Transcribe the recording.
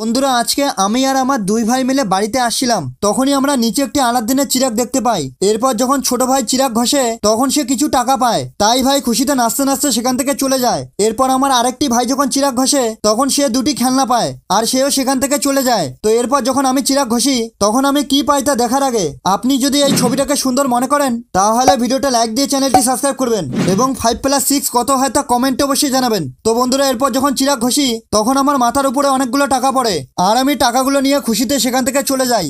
বন্ধুরা আজকে আমি আর আমার দুই ভাই মিলে বাড়িতে আসছিলাম তখনই আমরা নিচে একটি আলাদিনের চিরাগ দেখতে পাই এরপর যখন ছোট ভাই চিরাগ ঘষে তখন সে কিছু টাকা পায় তাই ভাই খুশিতে নাচতে নাচতে সেখান থেকে চলে যায় এরপর আমার আরেকটি ভাই যখন চিরাগ ঘষে তখন সে দুটি খেলনা পায় আর সেও সেখান থেকে চলে যায় তো এরপর যখন আমি চিরাগ ঘষি তখন আমি কি পাই তা দেখার আগে আপনি যদি এই ছবিটাকে সুন্দর মনে করেন তাহলে ভিডিওটা লাইক দিয়ে চ্যানেলটি সাবস্ক্রাইব করবেন এবং ফাইভ প্লাস সিক্স কত হয় তা কমেন্টে অবশ্যই জানাবেন তো বন্ধুরা এরপর যখন চিরাগ ঘষি তখন আমার মাথার উপরে অনেকগুলো টাকা পড়ে পরে আর আমি টাকাগুলো নিয়ে খুশিতে সেখান থেকে চলে যাই